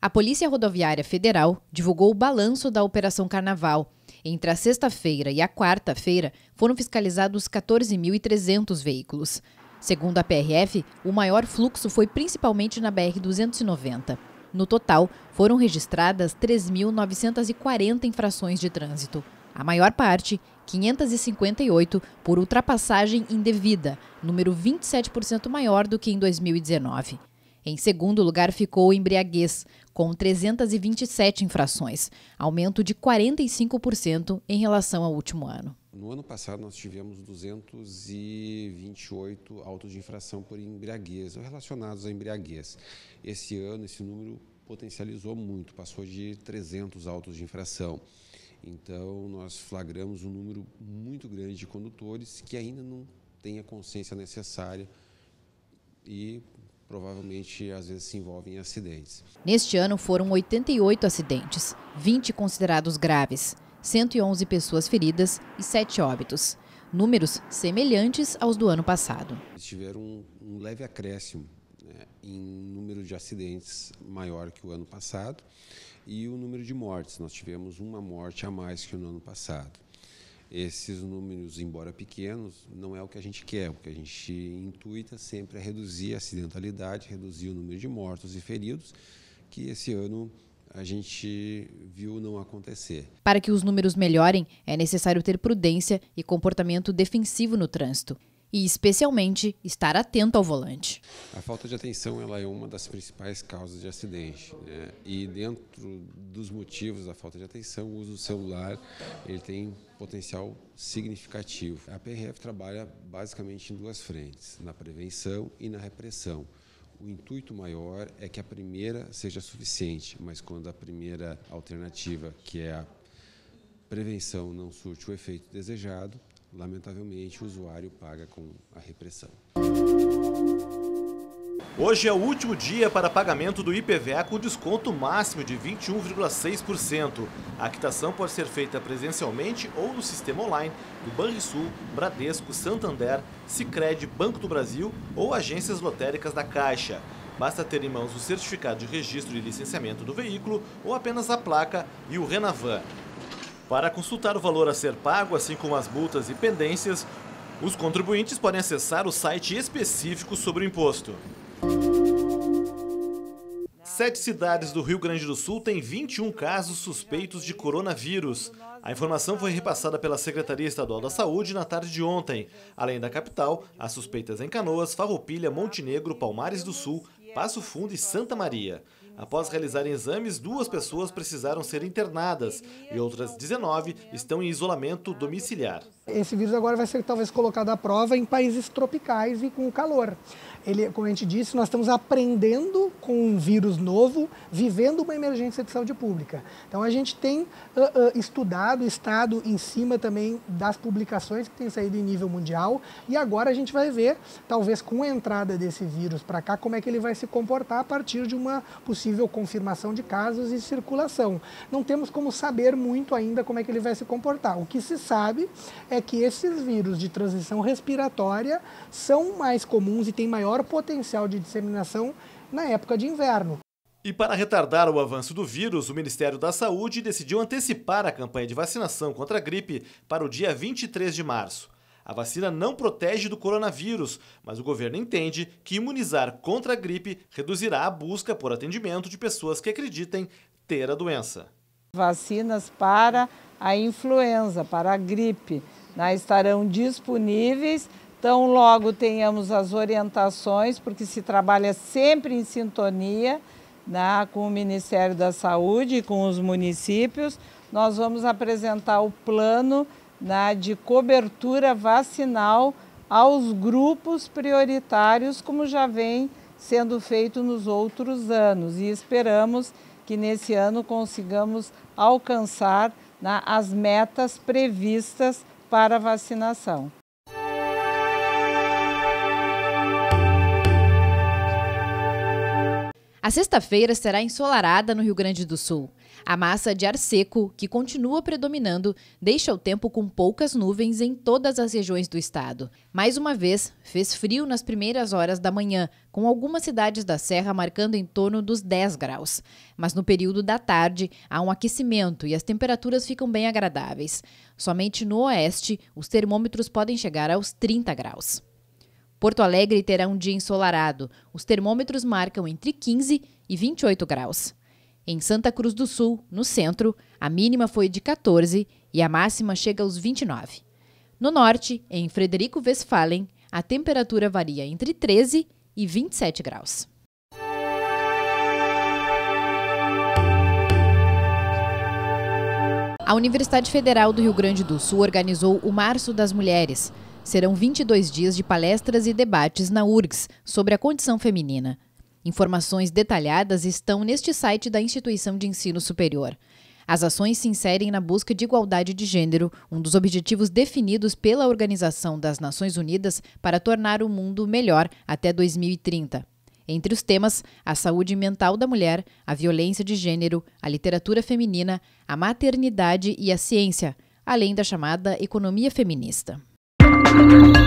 A Polícia Rodoviária Federal divulgou o balanço da Operação Carnaval. Entre a sexta-feira e a quarta-feira, foram fiscalizados 14.300 veículos. Segundo a PRF, o maior fluxo foi principalmente na BR-290. No total, foram registradas 3.940 infrações de trânsito. A maior parte, 558, por ultrapassagem indevida, número 27% maior do que em 2019. Em segundo lugar ficou embriaguez, com 327 infrações, aumento de 45% em relação ao último ano. No ano passado, nós tivemos 228 autos de infração por embriaguez, relacionados à embriaguez. Esse ano, esse número potencializou muito, passou de 300 autos de infração. Então, nós flagramos um número muito grande de condutores que ainda não têm a consciência necessária e provavelmente às vezes se envolve em acidentes. Neste ano foram 88 acidentes, 20 considerados graves, 111 pessoas feridas e 7 óbitos. Números semelhantes aos do ano passado. Eles tiveram um, um leve acréscimo né, em número de acidentes maior que o ano passado e o número de mortes. Nós tivemos uma morte a mais que no ano passado. Esses números, embora pequenos, não é o que a gente quer. O que a gente intuita sempre é reduzir a acidentalidade, reduzir o número de mortos e feridos, que esse ano a gente viu não acontecer. Para que os números melhorem, é necessário ter prudência e comportamento defensivo no trânsito e especialmente estar atento ao volante. A falta de atenção ela é uma das principais causas de acidente né? e dentro dos motivos da falta de atenção o uso do celular ele tem potencial significativo. A PRF trabalha basicamente em duas frentes, na prevenção e na repressão. O intuito maior é que a primeira seja suficiente, mas quando a primeira alternativa, que é a prevenção, não surte o efeito desejado, lamentavelmente, o usuário paga com a repressão. Hoje é o último dia para pagamento do IPVA com desconto máximo de 21,6%. A quitação pode ser feita presencialmente ou no sistema online do Banrisul, Bradesco, Santander, Sicredi, Banco do Brasil ou agências lotéricas da Caixa. Basta ter em mãos o certificado de registro e licenciamento do veículo ou apenas a placa e o Renavan. Para consultar o valor a ser pago, assim como as multas e pendências, os contribuintes podem acessar o site específico sobre o imposto. Sete cidades do Rio Grande do Sul têm 21 casos suspeitos de coronavírus. A informação foi repassada pela Secretaria Estadual da Saúde na tarde de ontem. Além da capital, há suspeitas em Canoas, Farroupilha, Montenegro, Palmares do Sul, Passo Fundo e Santa Maria. Após realizarem exames, duas pessoas precisaram ser internadas e outras 19 estão em isolamento domiciliar. Esse vírus agora vai ser talvez colocado à prova em países tropicais e com calor. Ele, como a gente disse, nós estamos aprendendo com um vírus novo, vivendo uma emergência de saúde pública. Então a gente tem uh, uh, estudado, estado em cima também das publicações que têm saído em nível mundial e agora a gente vai ver, talvez com a entrada desse vírus para cá, como é que ele vai se comportar a partir de uma possível possível confirmação de casos e circulação. Não temos como saber muito ainda como é que ele vai se comportar. O que se sabe é que esses vírus de transmissão respiratória são mais comuns e têm maior potencial de disseminação na época de inverno. E para retardar o avanço do vírus, o Ministério da Saúde decidiu antecipar a campanha de vacinação contra a gripe para o dia 23 de março. A vacina não protege do coronavírus, mas o governo entende que imunizar contra a gripe reduzirá a busca por atendimento de pessoas que acreditem ter a doença. Vacinas para a influenza, para a gripe, né, estarão disponíveis Tão logo tenhamos as orientações, porque se trabalha sempre em sintonia né, com o Ministério da Saúde e com os municípios, nós vamos apresentar o plano né, de cobertura vacinal aos grupos prioritários, como já vem sendo feito nos outros anos. E esperamos que nesse ano consigamos alcançar né, as metas previstas para vacinação. A sexta-feira será ensolarada no Rio Grande do Sul. A massa de ar seco, que continua predominando, deixa o tempo com poucas nuvens em todas as regiões do estado. Mais uma vez, fez frio nas primeiras horas da manhã, com algumas cidades da Serra marcando em torno dos 10 graus. Mas no período da tarde, há um aquecimento e as temperaturas ficam bem agradáveis. Somente no oeste, os termômetros podem chegar aos 30 graus. Porto Alegre terá um dia ensolarado. Os termômetros marcam entre 15 e 28 graus. Em Santa Cruz do Sul, no centro, a mínima foi de 14 e a máxima chega aos 29. No norte, em Frederico Westphalen, a temperatura varia entre 13 e 27 graus. A Universidade Federal do Rio Grande do Sul organizou o Março das Mulheres serão 22 dias de palestras e debates na URGS sobre a condição feminina. Informações detalhadas estão neste site da instituição de ensino superior. As ações se inserem na busca de igualdade de gênero, um dos objetivos definidos pela Organização das Nações Unidas para tornar o mundo melhor até 2030. Entre os temas, a saúde mental da mulher, a violência de gênero, a literatura feminina, a maternidade e a ciência, além da chamada economia feminista. Thank you.